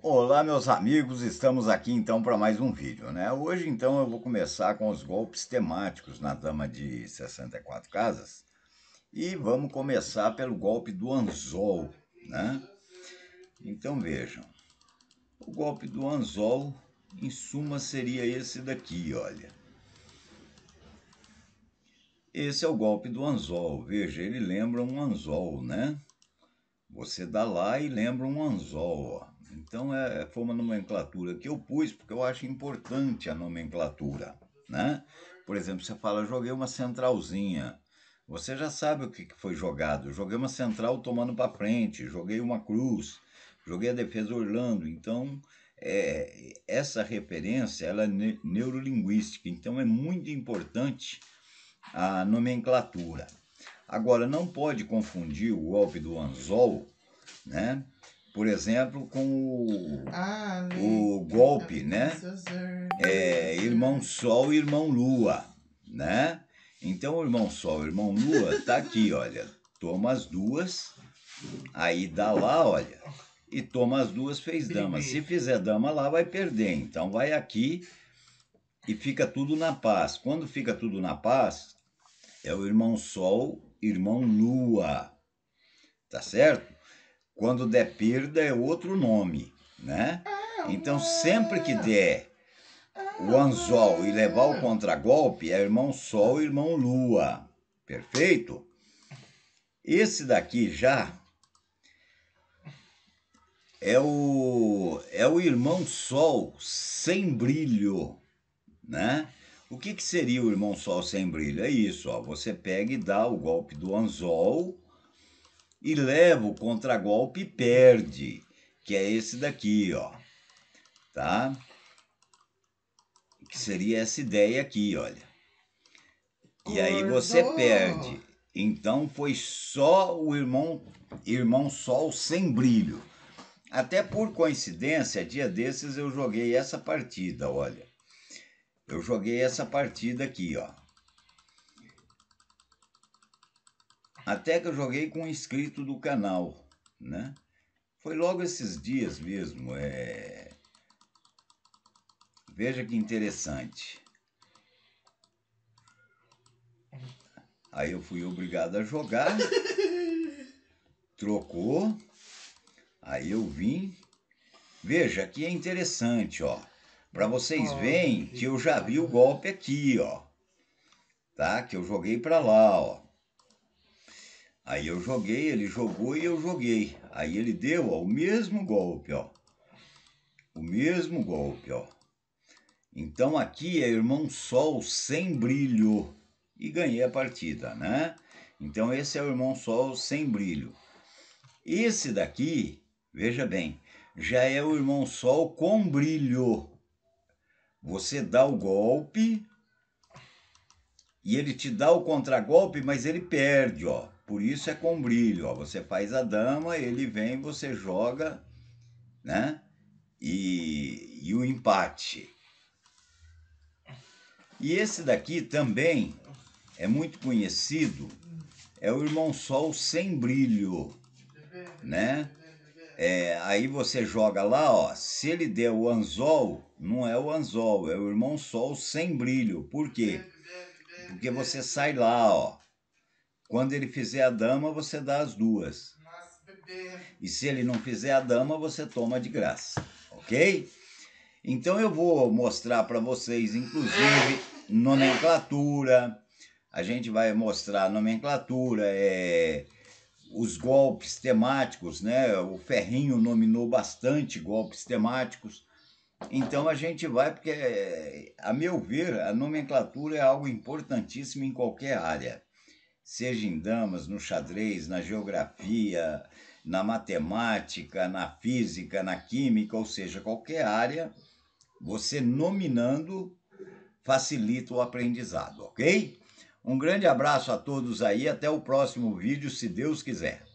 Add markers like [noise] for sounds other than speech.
Olá meus amigos, estamos aqui então para mais um vídeo, né? Hoje então eu vou começar com os golpes temáticos na dama de 64 casas e vamos começar pelo golpe do anzol, né? Então vejam, o golpe do anzol em suma seria esse daqui, olha. Esse é o golpe do anzol, veja, ele lembra um anzol, né? Você dá lá e lembra um anzol. Ó. Então é, é, foi uma nomenclatura que eu pus porque eu acho importante a nomenclatura. Né? Por exemplo, você fala, joguei uma centralzinha. Você já sabe o que foi jogado. Joguei uma central tomando para frente, joguei uma cruz, joguei a defesa Orlando. Então, é, essa referência ela é neurolinguística. Então, é muito importante a nomenclatura. Agora, não pode confundir o golpe do anzol, né? Por exemplo, com o, ah, o golpe, né? É, irmão Sol e irmão Lua, né? Então, o irmão Sol e irmão Lua tá aqui, olha. Toma as duas, aí dá lá, olha. E toma as duas, fez dama. Se fizer dama lá, vai perder. Então, vai aqui e fica tudo na paz. Quando fica tudo na paz, é o irmão Sol, irmão Lua. Tá certo? Quando der perda é outro nome, né? Então sempre que der o anzol e levar o contragolpe é irmão Sol, irmão Lua. Perfeito? Esse daqui já é o é o irmão Sol sem brilho, né? O que, que seria o irmão sol sem brilho? É isso, ó. Você pega e dá o golpe do anzol e leva o contragolpe e perde, que é esse daqui, ó. Tá? Que seria essa ideia aqui, olha. E aí você perde. Então foi só o irmão irmão sol sem brilho. Até por coincidência, dia desses eu joguei essa partida, olha. Eu joguei essa partida aqui, ó. Até que eu joguei com um inscrito do canal, né? Foi logo esses dias mesmo, é... Veja que interessante. Aí eu fui obrigado a jogar. [laughs] Trocou. Aí eu vim. Veja que é interessante, ó. Para vocês verem que eu já vi o golpe aqui, ó. Tá? Que eu joguei para lá, ó. Aí eu joguei, ele jogou e eu joguei. Aí ele deu ó, o mesmo golpe, ó. O mesmo golpe, ó. Então aqui é irmão sol sem brilho e ganhei a partida, né? Então esse é o irmão sol sem brilho. Esse daqui, veja bem, já é o irmão sol com brilho. Você dá o golpe e ele te dá o contragolpe, mas ele perde, ó. Por isso é com brilho, ó. Você faz a dama, ele vem, você joga, né? E, e o empate. E esse daqui também é muito conhecido, é o irmão Sol sem brilho, né? É, aí você joga lá, ó. Se ele der o anzol, não é o anzol, é o irmão sol sem brilho. Por quê? Porque você sai lá, ó. Quando ele fizer a dama, você dá as duas. E se ele não fizer a dama, você toma de graça, ok? Então eu vou mostrar para vocês, inclusive, nomenclatura. A gente vai mostrar nomenclatura, é os golpes temáticos, né? O Ferrinho nominou bastante golpes temáticos. Então a gente vai porque, a meu ver, a nomenclatura é algo importantíssimo em qualquer área, seja em damas, no xadrez, na geografia, na matemática, na física, na química, ou seja, qualquer área, você nominando facilita o aprendizado, ok? Um grande abraço a todos aí, até o próximo vídeo, se Deus quiser.